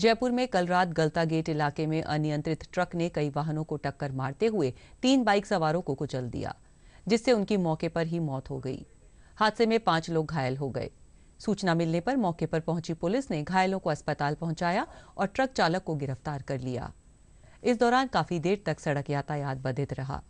जयपुर में कल रात गलता गेट इलाके में अनियंत्रित ट्रक ने कई वाहनों को टक्कर मारते हुए तीन बाइक सवारों को कुचल दिया जिससे उनकी मौके पर ही मौत हो गई हादसे में पांच लोग घायल हो गए सूचना मिलने पर मौके पर पहुंची पुलिस ने घायलों को अस्पताल पहुंचाया और ट्रक चालक को गिरफ्तार कर लिया इस दौरान काफी देर तक सड़क यातायात बाधित रहा